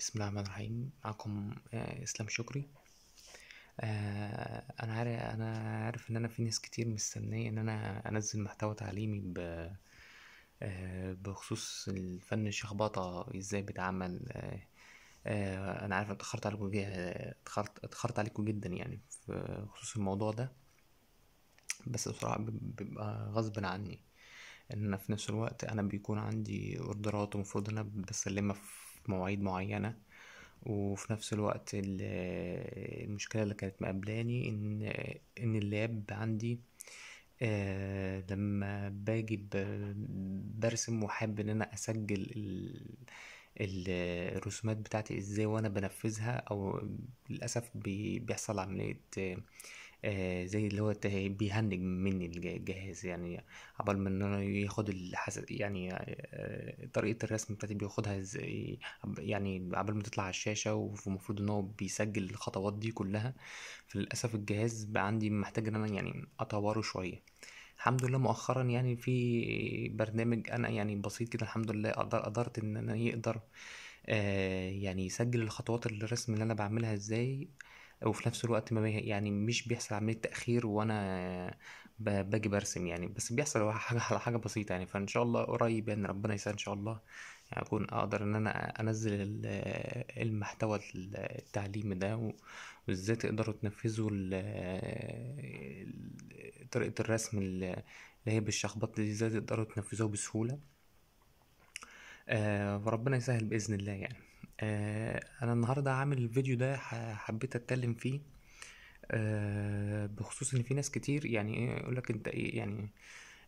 بسم الله الرحمن الرحيم معاكم آه، اسلام شكري آه، انا عارف انا عارف ان انا في ناس كتير مستنيه ان انا انزل محتوى تعليمي ب آه، بخصوص الفن الشخبطه ازاي بيتعمل انا عارف اتاخرت عليكم اتاخرت عليكم جدا يعني في خصوص الموضوع ده بس بصراحه بيبقى غصب عني ان انا في نفس الوقت انا بيكون عندي اوردرات ومفروض انا بسلمها في في مواعيد معينة وفي نفس الوقت آه، المشكلة اللي كانت مقابلاني إن إن اللاب عندي آه لما باجي برسم وحاب إن أنا أسجل الرسومات بتاعتي ازاي وانا بنفذها او للاسف بيحصل عمليه آه، زي اللي هو بيهنج مني الجهاز يعني عبال ما ان انا ياخد الحس يعني آه، طريقه الرسم بتاعتي بياخدها ازاي يعني عبال ما تطلع على الشاشه ومفروض ان هو بيسجل الخطوات دي كلها فللاسف الجهاز بقى عندي محتاج ان انا يعني اطوره شويه الحمد لله مؤخرا يعني في برنامج انا يعني بسيط كده الحمد لله قدر قدرت ان انا يقدر آه يعني يسجل الخطوات الرسم اللي انا بعملها ازاي آه وفي نفس الوقت ما يعني مش بيحصل عمليه تاخير وانا باجي برسم يعني بس بيحصل حاجه على حاجه بسيطه يعني فان شاء الله قريب يعني ربنا يسهل ان شاء الله يعني اكون اقدر ان انا انزل المحتوى التعليمي ده وازاي تقدروا تنفذوا طريقه الرسم اللي هي بالشخبط دي ازاي تقدروا تنفذوها بسهوله وربنا آه، يسهل باذن الله يعني آه انا النهارده عامل الفيديو ده حبيت اتكلم فيه آه بخصوص ان في ناس كتير يعني إيه، يقول لك انت ايه يعني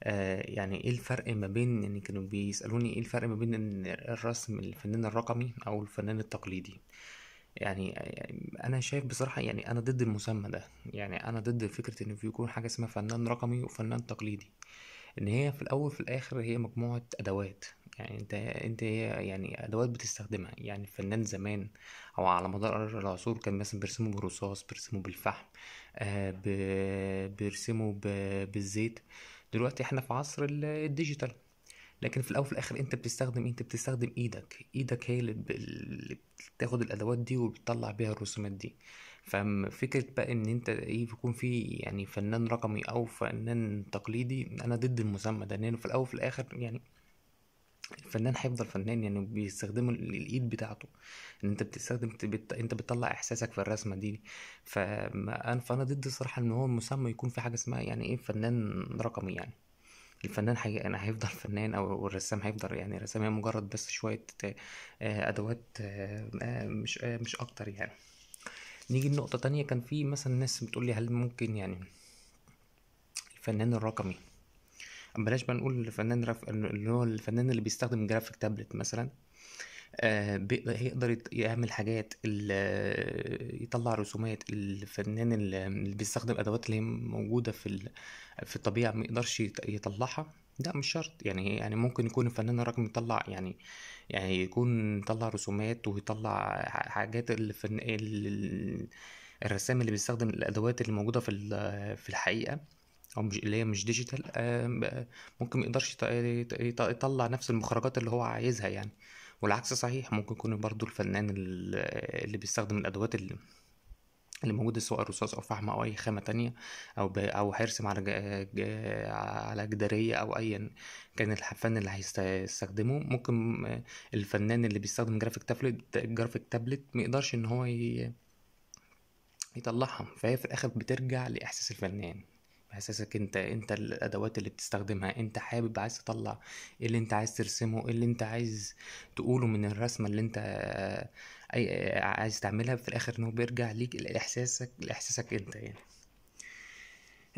آه يعني ايه الفرق ما بين يعني كانوا بيسالوني ايه الفرق ما بين الرسم الفنان الرقمي او الفنان التقليدي يعني آه، انا شايف بصراحه يعني انا ضد المسمى ده يعني انا ضد فكره ان في يكون حاجه اسمها فنان رقمي وفنان تقليدي ان هي في الاول في الاخر هي مجموعه ادوات يعني انت انت يعني ادوات بتستخدمها يعني الفنان زمان او على مدار العصور كان مثلا بيرسموا بالرصاص بيرسموا بالفحم آه بيرسموا بالزيت دلوقتي احنا في عصر الديجيتال لكن في الاول وفي الاخر انت بتستخدم إيه؟ انت بتستخدم ايدك ايدك هي اللي بتاخد الادوات دي وبتطلع بيها الرسومات دي ففكرة بقى ان انت ايه بيكون في يعني فنان رقمي او فنان تقليدي انا ضد المسمى ده لانه في الاول وفي الاخر يعني الفنان هيفضل فنان يعني بيستخدموا الايد بتاعته ان انت بتستخدم بت... انت بتطلع احساسك في الرسمه دي انا فانا ضد صراحه ان هو المسمى يكون في حاجه اسمها يعني ايه فنان رقمي يعني الفنان حي... أنا هيفضل فنان او الرسام هيفضل يعني الرسام هي مجرد بس شويه آه، ادوات آه، آه، مش مش اكتر يعني نيجي لنقطه تانية كان في مثلا ناس بتقول لي هل ممكن يعني الفنان الرقمي بلاش بقى نقول الفنان رف... اللي هو الفنان اللي بيستخدم جرافيك تابلت مثلا آه، هيقدر يعمل حاجات يطلع رسومات الفنان اللي بيستخدم ادوات اللي هي موجوده في في الطبيعه ما يقدرش يطلعها لا مش شرط يعني يعني ممكن يكون الفنان الرقمي يطلع يعني يعني يكون يطلع رسومات ويطلع حاجات الفن الرسام اللي بيستخدم الادوات اللي موجوده في في الحقيقه او مش اللي هي مش ديجيتال آه، ممكن ما يقدرش يطلع نفس المخرجات اللي هو عايزها يعني والعكس صحيح ممكن يكون برضو الفنان اللي بيستخدم الادوات اللي اللي موجودة سواء رصاص أو فحم أو أي خامة تانية أو أو هيرسم على على جدارية أو أيا كان الفن اللي هيستخدمه ممكن آه، الفنان اللي بيستخدم جرافيك تابلت جرافيك تابلت ميقدرش إن هو يطلعها فهي في الآخر بترجع لإحساس الفنان احساسك انت انت الادوات اللي بتستخدمها انت حابب عايز تطلع ايه اللي انت عايز ترسمه ايه اللي انت عايز تقوله من الرسمه اللي انت آه، اي آه، عايز تعملها في الاخر انه بيرجع ليك لاحساسك لاحساسك انت يعني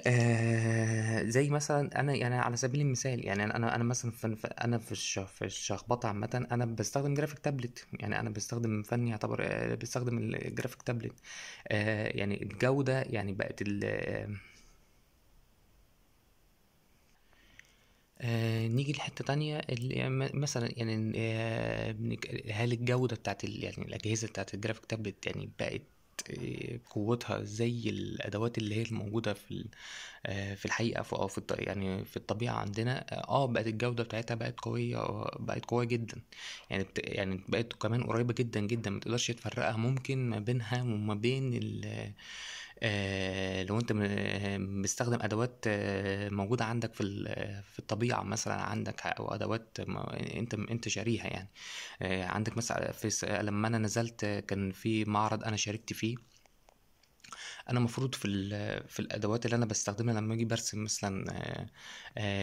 آه زي مثلا انا يعني على سبيل المثال يعني انا انا مثلا في انا في في الشخبطه عامه انا بستخدم جرافيك تابلت يعني انا بستخدم فني يعتبر آه، بستخدم الجرافيك تابلت آه يعني الجوده يعني بقت ال آه نيجي لحته تانية مثلا يعني آه هل الجوده بتاعت يعني الاجهزه بتاعت الجرافيك تابلت يعني بقت آه، قوتها زي الادوات اللي هي الموجوده في آه، في الحقيقه او في يعني في الطبيعه عندنا آه،, اه بقت الجوده بتاعتها بقت قويه بقت قويه جدا يعني يعني بقت كمان قريبه جدا جدا ما تقدرش تفرقها ممكن ما بينها وما بين آه، لو انت آه، مستخدم ادوات آه، موجوده عندك في في الطبيعه مثلا عندك او ادوات انت انت شاريها يعني عندك مثلا في لما انا نزلت كان في معرض انا شاركت فيه انا المفروض في في الادوات اللي انا بستخدمها لما اجي برسم مثلا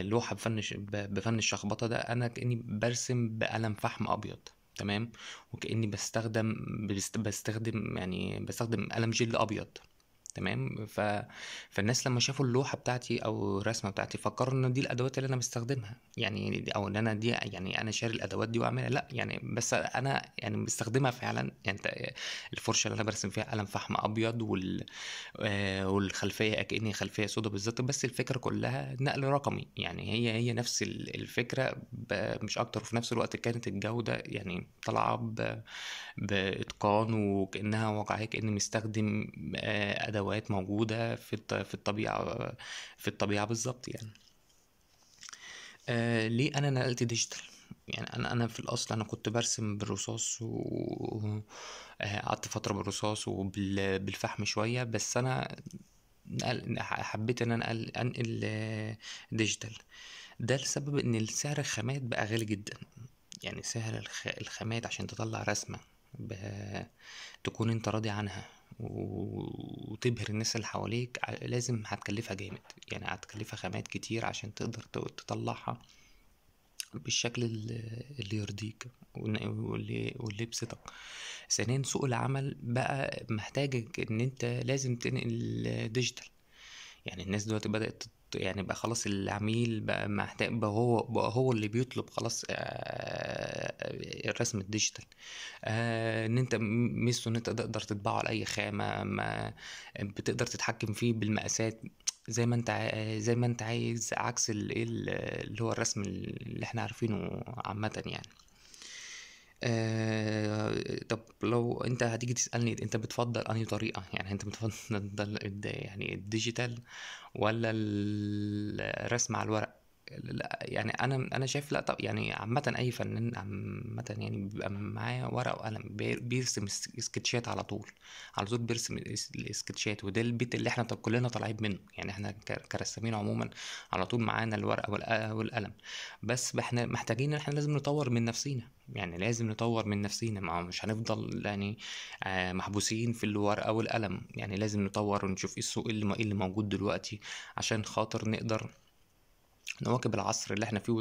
لوحه بفن بفن الشخبطه ده انا كاني برسم بقلم فحم ابيض تمام وكاني بستخدم بستخدم يعني بستخدم قلم جل ابيض تمام ف... فالناس لما شافوا اللوحه بتاعتي او الرسمه بتاعتي فكروا ان دي الادوات اللي انا بستخدمها يعني او ان انا دي يعني انا شاري الادوات دي واعملها لا يعني بس انا يعني بستخدمها فعلا يعني الفرشه اللي انا برسم فيها قلم فحم ابيض وال... آه، والخلفيه كاني خلفيه سودا بالظبط بس الفكره كلها نقل رقمي يعني هي هي نفس الفكره ب... مش اكتر وفي نفس الوقت كانت الجوده يعني طالعه ب... باتقان وكانها واقعيه كاني مستخدم آه، ادوات ادوات موجوده في في الطبيعه في الطبيعه بالظبط يعني آه، ليه انا نقلت ديجيتال يعني انا انا في الاصل انا كنت برسم بالرصاص وقعدت آه، فتره بالرصاص وبالفحم شويه بس انا حبيت ان انا انقل آه، ديجيتال ده لسبب ان سعر الخامات بقى غالي جدا يعني سعر الخامات عشان تطلع رسمه تكون انت راضي عنها وتبهر الناس اللي حواليك لازم هتكلفها جامد يعني هتكلفها خامات كتير عشان تقدر تطلعها بالشكل اللي يرضيك واللي يبسطك ثانيا سوق العمل بقى محتاجك ان انت لازم تنقل ديجيتال يعني الناس دلوقتي بدات يعني بقى خلاص العميل بقى محتاج بقى هو بقى هو اللي بيطلب خلاص الرسم الديجيتال ان انت ميزته ان انت تقدر تطبعه على اي خامه ما بتقدر تتحكم فيه بالمقاسات زي ما انت زي ما انت عايز عكس اللي هو الرسم اللي احنا عارفينه عامه يعني آه طب لو انت هتيجي تسالني انت بتفضل انهي طريقه يعني انت بتفضل يعني الديجيتال ولا الرسم على الورق لا يعني انا انا شايف لا طب يعني عامه اي فنان عامه يعني بيبقى معاه ورقه وقلم بيرسم سكتشات على طول على طول بيرسم السكتشات وده البيت اللي احنا كلنا طالعين منه يعني احنا كرسامين عموما على طول معانا الورقه والقلم بس احنا محتاجين احنا لازم نطور من نفسينا يعني لازم نطور من نفسينا ما مش هنفضل يعني آه، محبوسين في الورقه والقلم يعني لازم نطور ونشوف ايه السوق اللي, اللي موجود دلوقتي عشان خاطر نقدر نواكب العصر اللي احنا فيه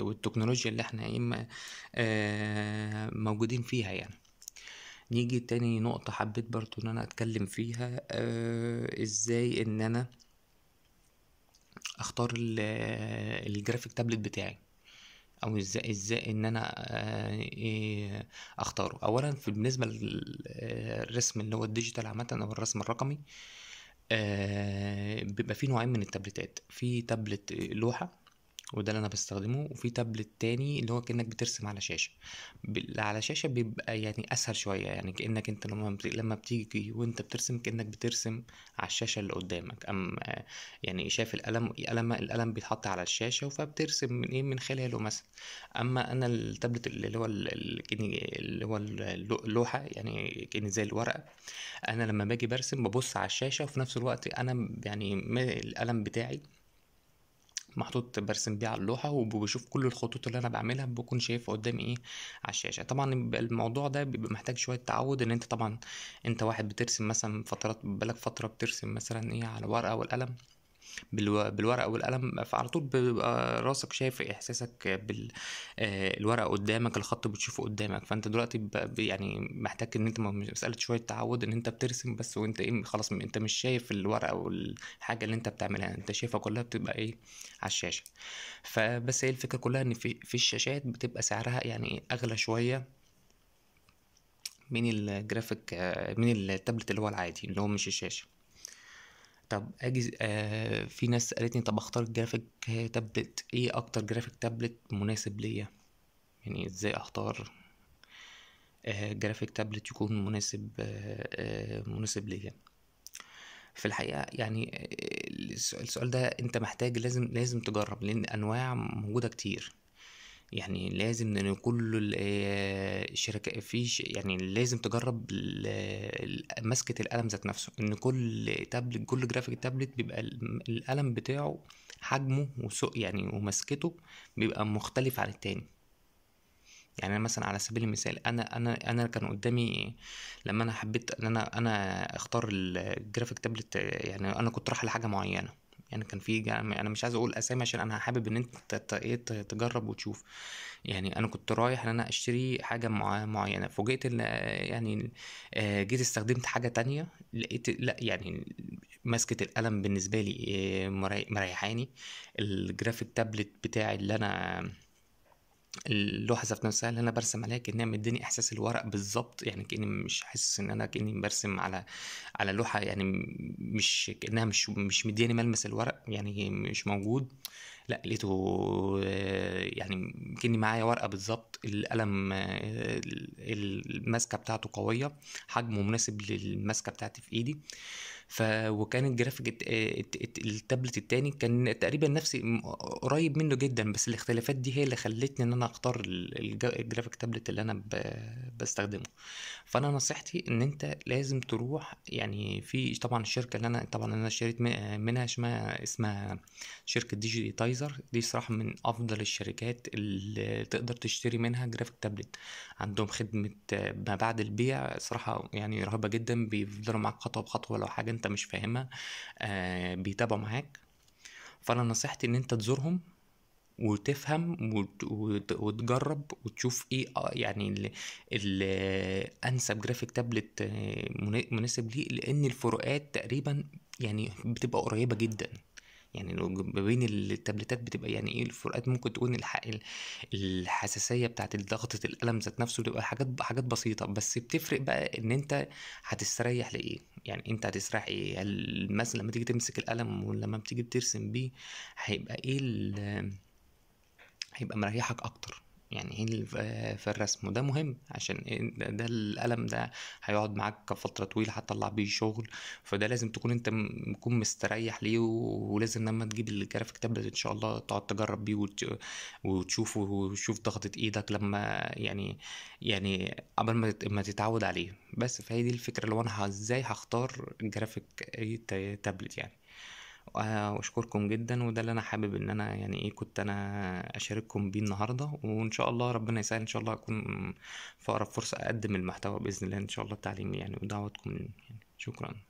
والتكنولوجيا اللي احنا اما آه، موجودين فيها يعني نيجي تاني نقطة حبيت برضو ان انا اتكلم فيها آه، ازاي ان انا اختار الجرافيك تابلت بتاعي او ازاي ازاي ان انا آه، إيه، اختاره اولا في بالنسبة للرسم اللي هو الديجيتال عامة او الرسم الرقمي بيبقى في نوعين من التابلتات في تابلت لوحة وده اللي انا بستخدمه وفي تابلت تاني اللي هو كانك بترسم على شاشه اللي على شاشه بيبقى يعني اسهل شويه يعني كانك انت لما بت... لما بتيجي وانت بترسم كانك بترسم على الشاشه اللي قدامك ام آه، يعني شايف القلم القلم القلم بيتحط على الشاشه فبترسم من ايه من خلاله مثلا اما انا التابلت اللي هو اللي هو اللوحه يعني كان زي الورقه انا لما باجي برسم ببص على الشاشه وفي نفس الوقت انا يعني القلم بتاعي محطوط برسم بيه على اللوحة وبشوف كل الخطوط اللي أنا بعملها بكون شايفها قدامي إيه على الشاشة طبعا الموضوع ده بيبقى محتاج شوية تعود إن أنت طبعا أنت واحد بترسم مثلا فترات بالك فترة بترسم مثلا إيه على ورقة والقلم بالورقه والقلم فعلى طول بيبقى راسك شايف احساسك بالورقه آه، قدامك الخط بتشوفه قدامك فانت دلوقتي يعني محتاج ان انت مساله شويه تعود ان انت بترسم بس وانت ايه خلاص انت مش شايف الورقه والحاجه اللي انت بتعملها انت شايفها كلها بتبقى ايه على الشاشه فبس هي الفكره كلها ان في في الشاشات بتبقى سعرها يعني اغلى شويه من الجرافيك آه، من التابلت اللي هو العادي اللي هو مش الشاشه طب اجي آه في ناس سالتني طب اختار جرافيك تابلت ايه اكتر جرافيك تابلت مناسب ليا يعني ازاي اختار آه جرافيك تابلت يكون مناسب آه, آه، مناسب ليا في الحقيقه يعني آه، السؤال ده انت محتاج لازم لازم تجرب لان انواع موجوده كتير يعني لازم ان كل الشركة في يعني لازم تجرب مسكه القلم ذات نفسه ان كل تابلت كل جرافيك تابلت بيبقى القلم بتاعه حجمه وسوق يعني ومسكته بيبقى مختلف عن التاني يعني انا مثلا على سبيل المثال انا انا انا كان قدامي لما انا حبيت ان انا انا اختار الجرافيك تابلت يعني انا كنت رايح لحاجه معينه يعني كان في انا مش عايز اقول اسامي عشان انا حابب ان انت إيه، تجرب وتشوف يعني انا كنت رايح ان انا اشتري حاجه معينه فوجئت ان يعني آه، جيت استخدمت حاجه تانية لقيت لا يعني ماسكه القلم بالنسبه لي آه، مريحاني الجرافيك تابلت بتاعي اللي انا اللوحه ذات نفسها اللي انا برسم عليها كانها مديني احساس الورق بالظبط يعني كاني مش حاسس ان انا كاني برسم على على لوحه يعني مش كانها مش مش مديني ملمس الورق يعني مش موجود لا لقيته يعني كاني معايا ورقه بالظبط القلم الماسكه بتاعته قويه حجمه مناسب للماسكه بتاعتي في ايدي ف وكان الجرافيك التابلت التاني كان تقريبا نفسي قريب منه جدا بس الاختلافات دي هي اللي خلتني ان انا اختار الجرافيك تابلت اللي انا بستخدمه فانا نصيحتي ان انت لازم تروح يعني في طبعا الشركه اللي انا طبعا انا اشتريت منها اسمها شركه ديجيتايزر دي صراحه من افضل الشركات اللي تقدر تشتري منها جرافيك تابلت عندهم خدمه ما بعد البيع صراحه يعني رهيبه جدا بيفضلوا معاك خطوه بخطوه لو حاجه انت مش فاهمها آه، بيتابعوا معاك فانا نصيحتي ان انت تزورهم وتفهم وتجرب وتشوف ايه آه، يعني ال... انسب جرافيك آه، تابلت مناسب ليه لان الفروقات تقريبا يعني بتبقى قريبه جدا يعني ما بين التابلتات بتبقى يعني ايه الفروقات ممكن تكون الحساسيه بتاعه ضغطه القلم ذات نفسه بتبقى حاجات حاجات بسيطه بس بتفرق بقى ان انت هتستريح لايه يعني انت هتسرح ايه المثل لما تيجي تمسك القلم ولما بتيجي بترسم بيه هيبقى ايه هيبقى مريحك اكتر يعني ايه في الرسم وده مهم عشان إيه، ده القلم ده هيقعد معاك فتره طويله هتطلع بيه شغل فده لازم تكون انت مكون مستريح ليه ولازم لما تجيب الجرافيك تابلت ان شاء الله تقعد تجرب بيه وتشوفه وتشوف ضغطه ايدك لما يعني يعني قبل ما ما تتعود عليه بس فهي دي الفكره اللي هو انا ازاي هختار جرافيك إيه، تابلت يعني آه، واشكركم جدا وده اللي انا حابب ان انا يعني ايه كنت انا اشارككم بيه النهارده وان شاء الله ربنا يسهل ان شاء الله اكون في اقرب فرصه اقدم المحتوى باذن الله ان شاء الله التعليمي يعني ودعواتكم يعني شكرا